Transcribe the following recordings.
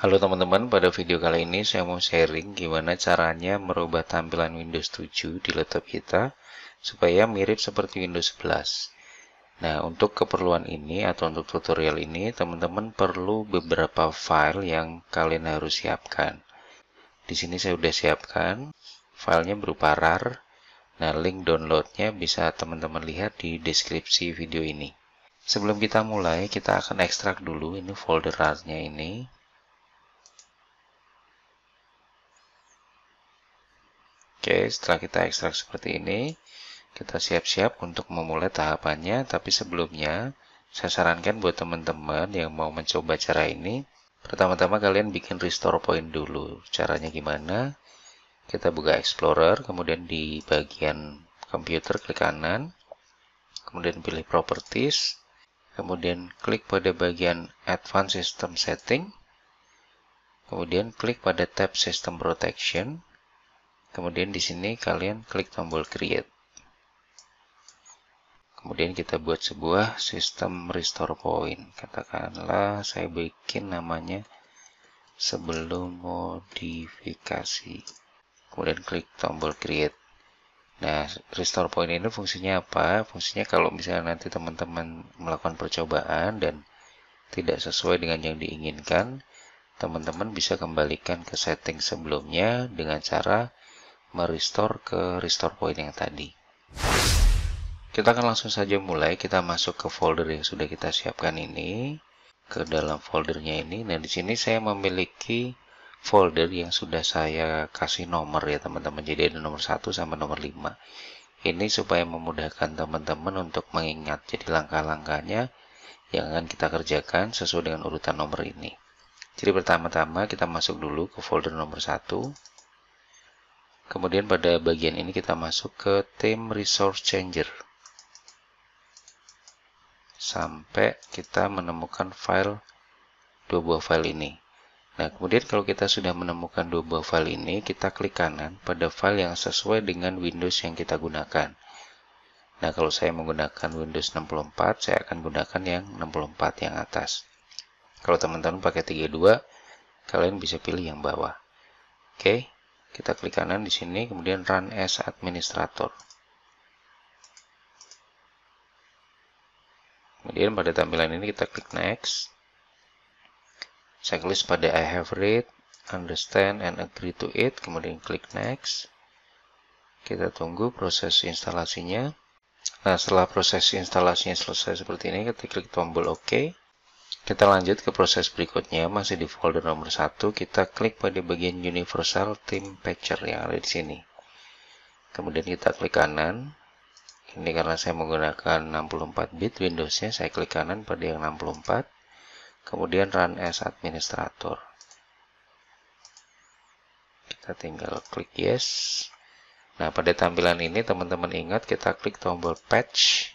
Halo teman-teman, pada video kali ini saya mau sharing gimana caranya merubah tampilan Windows 7 di laptop kita supaya mirip seperti Windows 11. Nah, untuk keperluan ini atau untuk tutorial ini, teman-teman perlu beberapa file yang kalian harus siapkan. Di sini saya sudah siapkan, filenya berupa RAR. Nah, link downloadnya bisa teman-teman lihat di deskripsi video ini. Sebelum kita mulai, kita akan ekstrak dulu ini folder RAR-nya ini Oke, setelah kita ekstrak seperti ini, kita siap-siap untuk memulai tahapannya, tapi sebelumnya saya sarankan buat teman-teman yang mau mencoba cara ini, pertama-tama kalian bikin restore point dulu. Caranya gimana? Kita buka Explorer, kemudian di bagian komputer klik kanan, kemudian pilih Properties, kemudian klik pada bagian Advanced System Setting, kemudian klik pada tab System Protection, Kemudian di sini kalian klik tombol create. Kemudian kita buat sebuah sistem restore point. Katakanlah saya bikin namanya sebelum modifikasi. Kemudian klik tombol create. Nah, restore point ini fungsinya apa? Fungsinya kalau misalnya nanti teman-teman melakukan percobaan dan tidak sesuai dengan yang diinginkan, teman-teman bisa kembalikan ke setting sebelumnya dengan cara merestore ke restore point yang tadi kita akan langsung saja mulai kita masuk ke folder yang sudah kita siapkan ini ke dalam foldernya ini nah, di sini saya memiliki folder yang sudah saya kasih nomor ya teman-teman jadi ada nomor 1 sama nomor 5 ini supaya memudahkan teman-teman untuk mengingat jadi langkah-langkahnya yang akan kita kerjakan sesuai dengan urutan nomor ini jadi pertama-tama kita masuk dulu ke folder nomor 1 Kemudian pada bagian ini kita masuk ke theme resource changer. Sampai kita menemukan file dua buah file ini. Nah, kemudian kalau kita sudah menemukan dua buah file ini, kita klik kanan pada file yang sesuai dengan Windows yang kita gunakan. Nah, kalau saya menggunakan Windows 64, saya akan gunakan yang 64 yang atas. Kalau teman-teman pakai 32, kalian bisa pilih yang bawah. Oke. Kita klik kanan di sini, kemudian Run as Administrator. Kemudian pada tampilan ini kita klik Next. Saya klik pada I have read, understand, and agree to it. Kemudian klik Next. Kita tunggu proses instalasinya. Nah, setelah proses instalasinya selesai seperti ini, kita klik tombol OK. Kita lanjut ke proses berikutnya, masih di folder nomor satu kita klik pada bagian Universal Team Patcher yang ada di sini. Kemudian kita klik kanan, ini karena saya menggunakan 64 bit Windowsnya, saya klik kanan pada yang 64, kemudian Run as Administrator. Kita tinggal klik Yes. Nah, pada tampilan ini teman-teman ingat kita klik tombol Patch,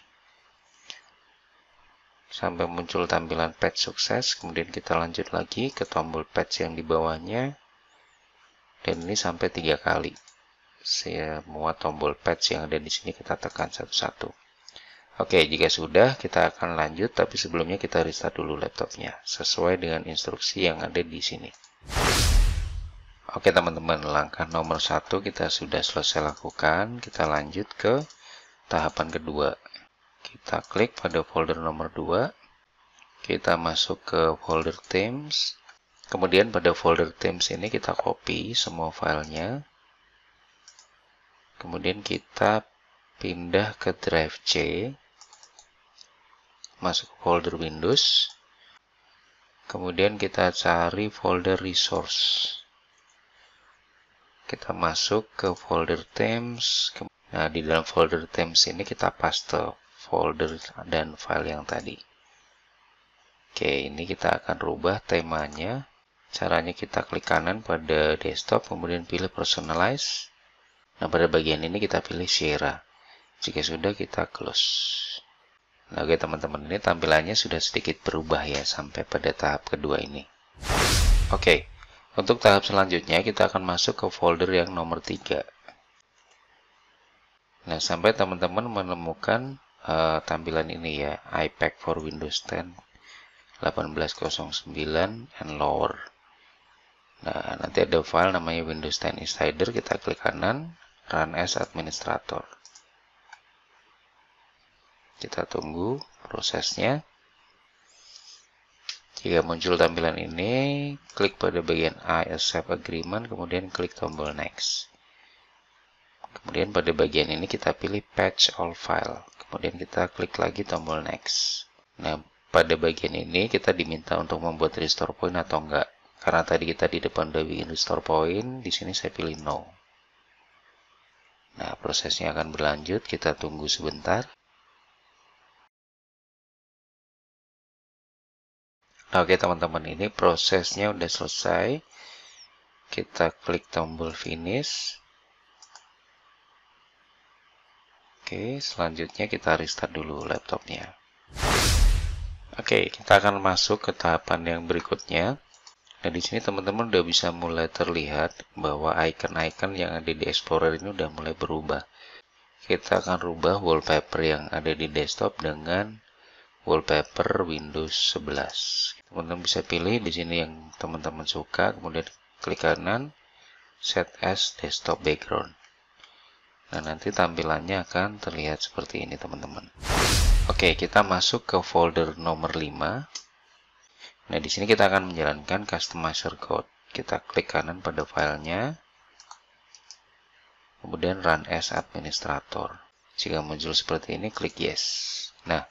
sampai muncul tampilan patch sukses kemudian kita lanjut lagi ke tombol patch yang di bawahnya dan ini sampai tiga kali semua tombol patch yang ada di sini kita tekan satu-satu Oke jika sudah kita akan lanjut tapi sebelumnya kita restart dulu laptopnya sesuai dengan instruksi yang ada di sini Oke teman-teman langkah nomor satu kita sudah selesai lakukan kita lanjut ke tahapan kedua kita klik pada folder nomor 2. Kita masuk ke folder Themes. Kemudian pada folder Themes ini kita copy semua filenya. Kemudian kita pindah ke drive C. Masuk ke folder Windows. Kemudian kita cari folder resource kita masuk ke folder themes nah di dalam folder themes ini kita paste folder dan file yang tadi Oke ini kita akan rubah temanya caranya kita klik kanan pada desktop kemudian pilih personalize nah pada bagian ini kita pilih Sierra jika sudah kita close nah, oke teman-teman ini tampilannya sudah sedikit berubah ya sampai pada tahap kedua ini oke untuk tahap selanjutnya kita akan masuk ke folder yang nomor 3 Nah, sampai teman-teman menemukan uh, tampilan ini ya iPad for Windows 10 1809 and lower nah nanti ada file namanya Windows 10 Insider kita klik kanan run as administrator kita tunggu prosesnya jika muncul tampilan ini klik pada bagian I accept agreement kemudian klik tombol next kemudian pada bagian ini kita pilih patch all file kemudian kita klik lagi tombol next nah pada bagian ini kita diminta untuk membuat restore point atau enggak karena tadi kita di depan udah bikin restore point di sini saya pilih no nah prosesnya akan berlanjut kita tunggu sebentar Nah, oke teman-teman, ini prosesnya udah selesai. Kita klik tombol finish. Oke, selanjutnya kita restart dulu laptopnya. Oke, kita akan masuk ke tahapan yang berikutnya. Dan di sini teman-teman udah bisa mulai terlihat bahwa icon-icon yang ada di Explorer ini udah mulai berubah. Kita akan rubah wallpaper yang ada di desktop dengan wallpaper Windows 11. Teman-teman bisa pilih di sini yang teman-teman suka, kemudian klik kanan set as desktop background. Nah, nanti tampilannya akan terlihat seperti ini, teman-teman. Oke, kita masuk ke folder nomor 5. Nah, di sini kita akan menjalankan customizer code. Kita klik kanan pada filenya, kemudian run as administrator. Jika muncul seperti ini, klik yes. Nah,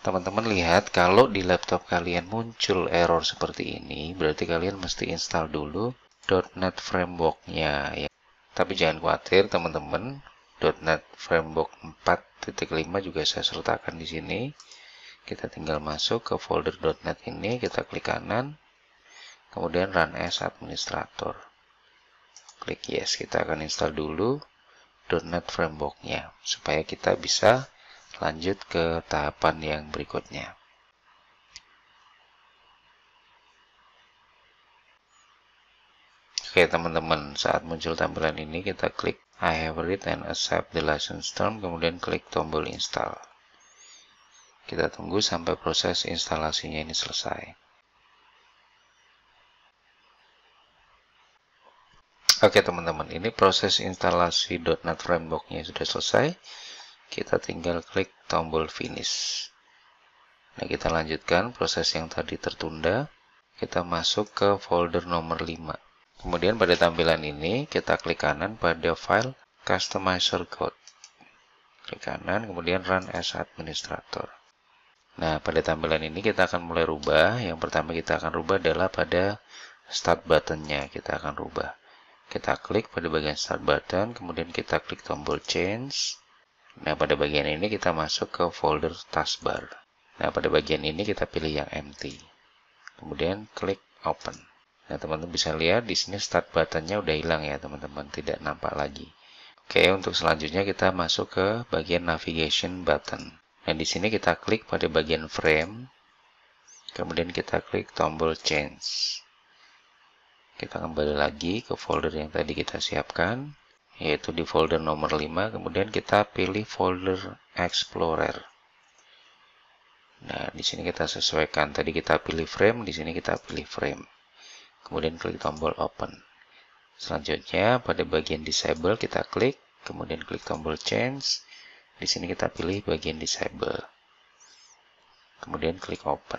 teman-teman lihat kalau di laptop kalian muncul error seperti ini, berarti kalian mesti install dulu .NET Framework-nya. Ya. Tapi jangan khawatir teman-teman, .NET Framework 4.5 juga saya sertakan di sini. Kita tinggal masuk ke folder .NET ini, kita klik kanan, kemudian run as administrator. Klik yes, kita akan install dulu .NET Framework-nya, supaya kita bisa lanjut ke tahapan yang berikutnya. Oke teman-teman, saat muncul tampilan ini kita klik I have read and accept the license term, kemudian klik tombol install. Kita tunggu sampai proses instalasinya ini selesai. Oke teman-teman, ini proses instalasi .NET framework sudah selesai. Kita tinggal klik tombol finish. Nah, kita lanjutkan proses yang tadi tertunda. Kita masuk ke folder nomor 5. Kemudian pada tampilan ini kita klik kanan pada file customizer code. Klik kanan kemudian run as administrator. Nah, pada tampilan ini kita akan mulai rubah. Yang pertama kita akan rubah adalah pada start buttonnya kita akan rubah. Kita klik pada bagian start button, kemudian kita klik tombol change. Nah, pada bagian ini kita masuk ke folder taskbar. Nah, pada bagian ini kita pilih yang empty. Kemudian klik open. Nah, teman-teman bisa lihat di sini start buttonnya udah hilang ya, teman-teman, tidak nampak lagi. Oke, untuk selanjutnya kita masuk ke bagian navigation button. Nah, di sini kita klik pada bagian frame, kemudian kita klik tombol change. Kita kembali lagi ke folder yang tadi kita siapkan, yaitu di folder nomor 5, kemudian kita pilih folder explorer. Nah, di sini kita sesuaikan. Tadi kita pilih frame, di sini kita pilih frame kemudian klik tombol open. Selanjutnya pada bagian disable kita klik, kemudian klik tombol change. Di sini kita pilih bagian disable. Kemudian klik open.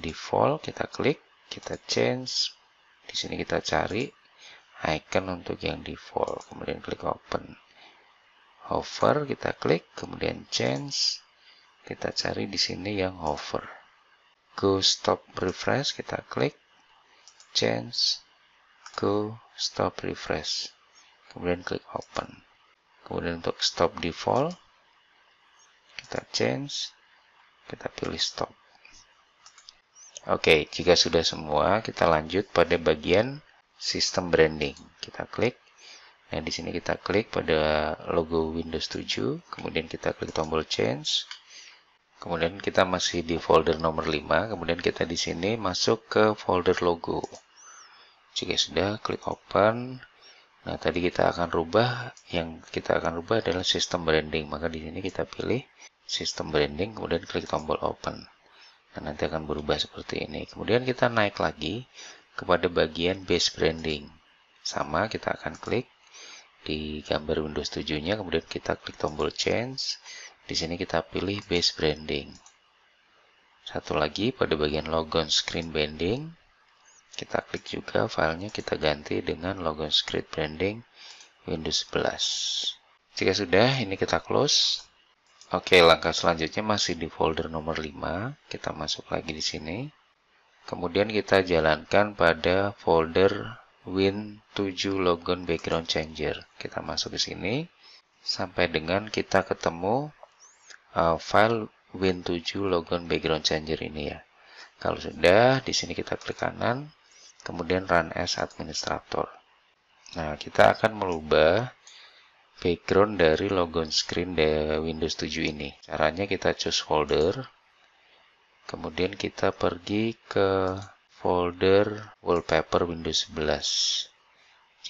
Default kita klik, kita change. Di sini kita cari icon untuk yang default, kemudian klik open. Hover kita klik, kemudian change. Kita cari di sini yang hover. Go stop refresh kita klik, change go stop refresh kemudian klik open kemudian untuk stop default kita change kita pilih stop oke okay, jika sudah semua kita lanjut pada bagian sistem branding kita klik Nah, di sini kita klik pada logo Windows 7, kemudian kita klik tombol change. Kemudian kita masih di folder nomor 5, kemudian kita di sini masuk ke folder logo. Jika sudah, klik open. Nah, tadi kita akan rubah, yang kita akan rubah adalah sistem branding. Maka di sini kita pilih sistem branding, kemudian klik tombol open. Nah, nanti akan berubah seperti ini. Kemudian kita naik lagi kepada bagian base branding. Sama, kita akan klik di gambar Windows 7-nya, kemudian kita klik tombol change. Di sini kita pilih base branding. Satu lagi pada bagian logon screen branding kita klik juga filenya kita ganti dengan logo script branding Windows 11 jika sudah ini kita close Oke, langkah selanjutnya masih di folder nomor 5. Kita masuk lagi di sini. Kemudian kita jalankan pada folder Win7 Logon Background Changer. Kita masuk ke sini sampai dengan kita ketemu uh, file Win7 Logon Background Changer ini ya. Kalau sudah, di sini kita klik kanan, kemudian run as administrator. Nah, kita akan merubah background dari logon screen di Windows 7 ini. Caranya kita choose folder, kemudian kita pergi ke folder wallpaper Windows 11.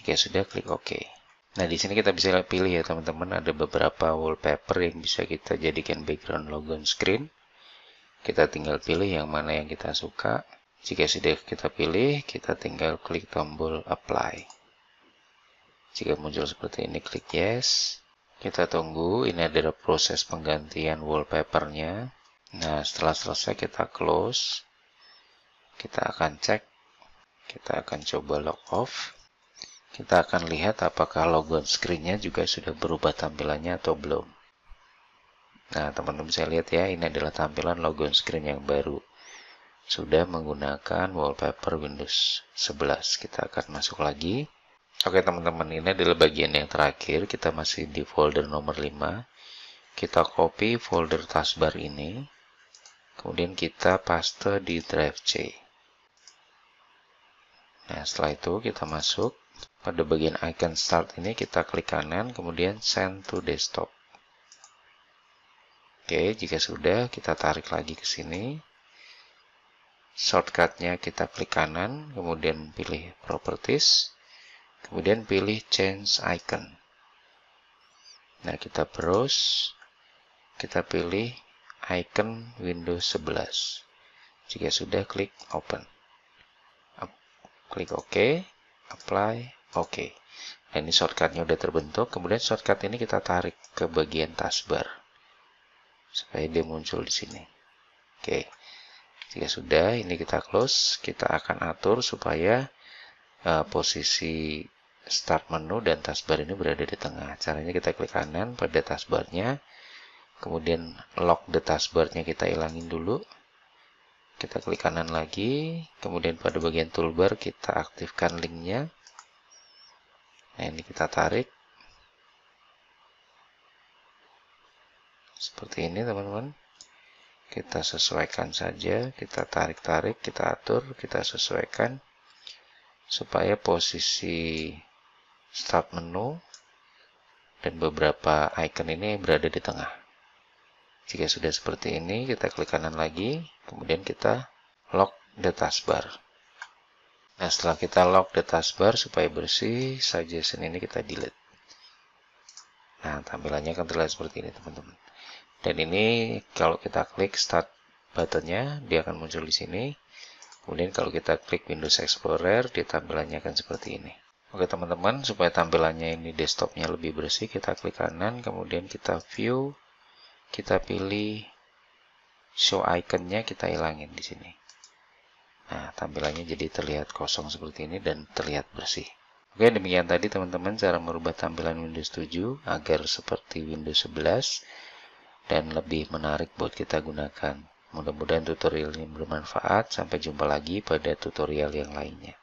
Jika sudah, klik OK. Nah, di sini kita bisa pilih ya teman-teman, ada beberapa wallpaper yang bisa kita jadikan background logon screen. Kita tinggal pilih yang mana yang kita suka. Jika sudah kita pilih, kita tinggal klik tombol apply. Jika muncul seperti ini, klik yes. Kita tunggu, ini adalah proses penggantian wallpapernya. Nah, setelah selesai kita close. Kita akan cek. Kita akan coba lock off. Kita akan lihat apakah logon screennya juga sudah berubah tampilannya atau belum. Nah, teman-teman bisa lihat ya, ini adalah tampilan logon screen yang baru sudah menggunakan wallpaper Windows 11. Kita akan masuk lagi. Oke teman-teman, ini adalah bagian yang terakhir. Kita masih di folder nomor 5. Kita copy folder taskbar ini. Kemudian kita paste di drive C. Nah, setelah itu kita masuk. Pada bagian icon start ini kita klik kanan, kemudian send to desktop. Oke, jika sudah, kita tarik lagi ke sini shortcutnya kita klik kanan, kemudian pilih properties, kemudian pilih change icon. Nah, kita browse, kita pilih icon Windows 11. Jika sudah, klik open. klik OK, apply, OK. Nah, ini shortcutnya sudah terbentuk, kemudian shortcut ini kita tarik ke bagian taskbar supaya dia muncul di sini. Oke. Okay. Jika ya sudah, ini kita close, kita akan atur supaya uh, posisi start menu dan taskbar ini berada di tengah. Caranya kita klik kanan pada taskbarnya, kemudian lock the taskbarnya kita hilangin dulu. Kita klik kanan lagi, kemudian pada bagian toolbar kita aktifkan linknya. Nah ini kita tarik. Seperti ini teman-teman kita sesuaikan saja kita tarik-tarik kita atur kita sesuaikan supaya posisi start menu dan beberapa icon ini berada di tengah jika sudah seperti ini kita klik kanan lagi kemudian kita lock the taskbar nah setelah kita lock the taskbar supaya bersih suggestion ini kita delete nah tampilannya akan terlihat seperti ini teman-teman dan ini kalau kita klik start buttonnya dia akan muncul di sini kemudian kalau kita klik Windows Explorer dia tampilannya akan seperti ini oke teman-teman supaya tampilannya ini desktopnya lebih bersih kita klik kanan kemudian kita view kita pilih show iconnya kita hilangin di sini nah tampilannya jadi terlihat kosong seperti ini dan terlihat bersih Oke, demikian tadi teman-teman cara merubah tampilan Windows 7 agar seperti Windows 11 dan lebih menarik buat kita gunakan. Mudah-mudahan tutorial ini bermanfaat. Sampai jumpa lagi pada tutorial yang lainnya.